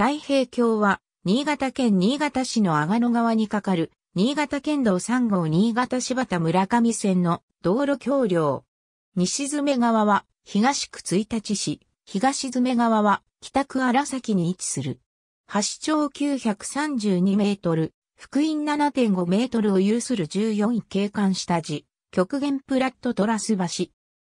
太平橋は、新潟県新潟市の阿賀野川に架かる、新潟県道3号新潟柴田村上線の道路橋梁。西詰川は、東区一日市、東詰川は、北区荒崎に位置する。橋長932メートル、福音7.5メートルを有する14位景観下地、極限プラットトラス橋。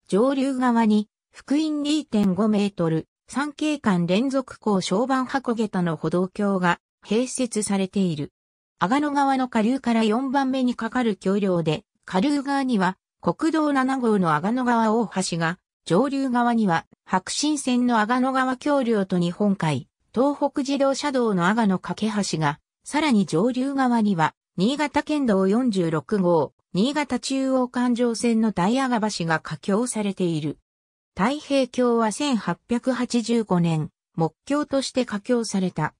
上流側に、福音2.5メートル、三景間連続港小判箱下駄の歩道橋が併設されている。阿賀野川の下流から4番目にかかる橋梁で、下流側には国道7号の阿賀野川大橋が、上流側には白新線の阿賀野川橋梁と日本海、東北自動車道の阿賀野架橋が、さらに上流側には、新潟県道46号、新潟中央環状線の大阿賀橋が架橋されている。太平教は1885年、木橋として架教された。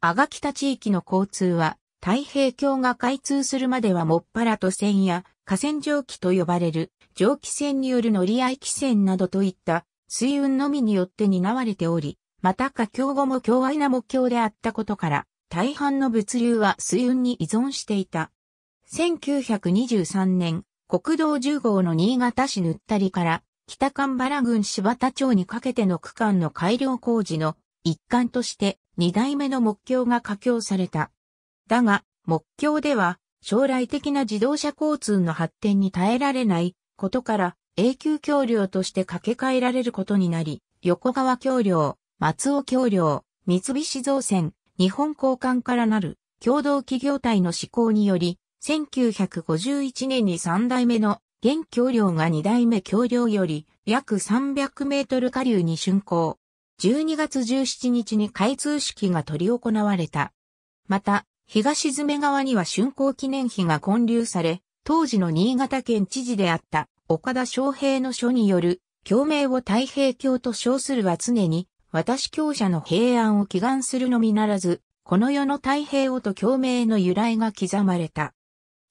あが北地域の交通は、太平橋が開通するまではもっぱら都線や河川蒸気と呼ばれる蒸気船による乗り合い汽船などといった水運のみによって担われており、また架教後も強愛な木標であったことから、大半の物流は水運に依存していた。1923年、国道10号の新潟市ぬったりから北神原郡柴田町にかけての区間の改良工事の一環として2代目の目標が架橋された。だが、目標では将来的な自動車交通の発展に耐えられないことから永久橋梁として架け替えられることになり、横川橋梁、松尾橋梁、三菱造船、日本交換からなる共同企業体の施行により、1951年に3代目の現橋梁が二代目橋梁より約300メートル下流に竣工。12月17日に開通式が取り行われた。また、東詰川には竣工記念碑が建立され、当時の新潟県知事であった岡田昌平の書による、共鳴を太平教と称するは常に、私教者の平安を祈願するのみならず、この世の太平をと共鳴の由来が刻まれた。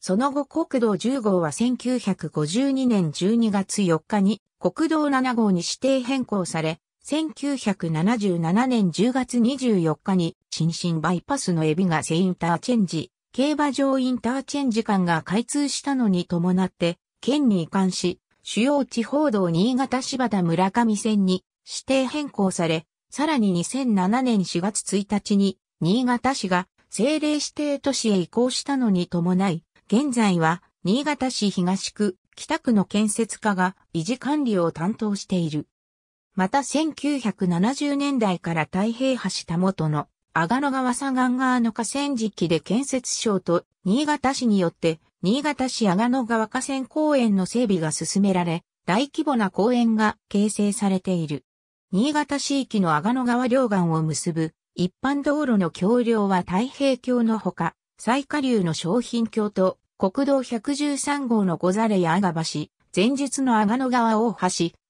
その後国道10号は1952年12月4日に国道7号に指定変更され、1977年10月24日に新進バイパスのエビガセインターチェンジ、競馬場インターチェンジ間が開通したのに伴って、県に移管し、主要地方道新潟柴田村上線に指定変更され、さらに2007年4月1日に新潟市が政令指定都市へ移行したのに伴い、現在は、新潟市東区、北区の建設課が維持管理を担当している。また1970年代から太平橋た元の阿賀野川左岸側の河川敷で建設省と新潟市によって新潟市阿賀野川河川公園の整備が進められ大規模な公園が形成されている。新潟市域の阿賀野川両岸を結ぶ一般道路の橋梁は太平橋のほか最下流の商品橋と国道113号の小ザレや阿賀橋、前述の阿賀野川大橋、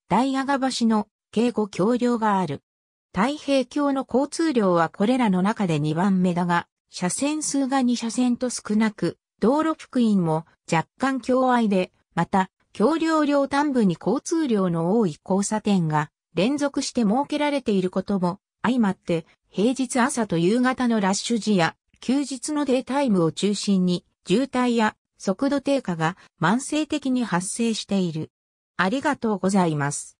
大阿賀橋の警護橋梁がある。太平橋の交通量はこれらの中で2番目だが、車線数が2車線と少なく、道路福音も若干狭愛で、また、橋梁両端部に交通量の多い交差点が連続して設けられていることも相まって、平日朝と夕方のラッシュ時や休日のデータイムを中心に渋滞や速度低下が慢性的に発生している。ありがとうございます。